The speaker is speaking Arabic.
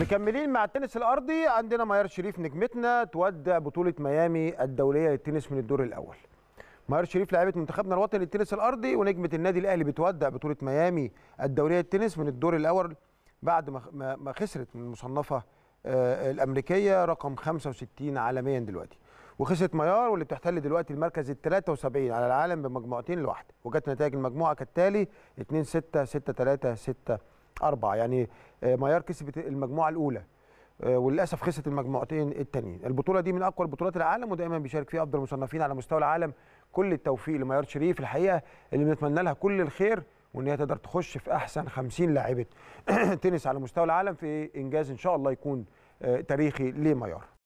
مكملين مع التنس الارضي عندنا ميار شريف نجمتنا تودع بطوله ميامي الدوليه للتنس من الدور الاول ميار شريف لاعبه منتخبنا الوطني للتنس الارضي ونجمه النادي الاهلي بتودع بطوله ميامي الدوليه للتنس من الدور الاول بعد ما خسرت من المصنفه آه، الامريكيه رقم 65 عالميا دلوقتي وخسرت ميار واللي بتحتل دلوقتي المركز ال 73 على العالم بمجموعتين لوحده وجت نتائج المجموعه كالتالي 2 6 6 3 6 اربعه يعني آه، ميار كسبت المجموعة الأولى آه، وللاسف خسرت المجموعتين التانيين البطوله دي من اقوى البطولات العالم ودايما بيشارك فيها افضل المصنفين على مستوى العالم كل التوفيق لميار شريف الحقيقه اللي بنتمنى لها كل الخير وان هي تقدر تخش في احسن 50 لاعبه تنس على مستوى العالم في انجاز ان شاء الله يكون آه، تاريخي لميار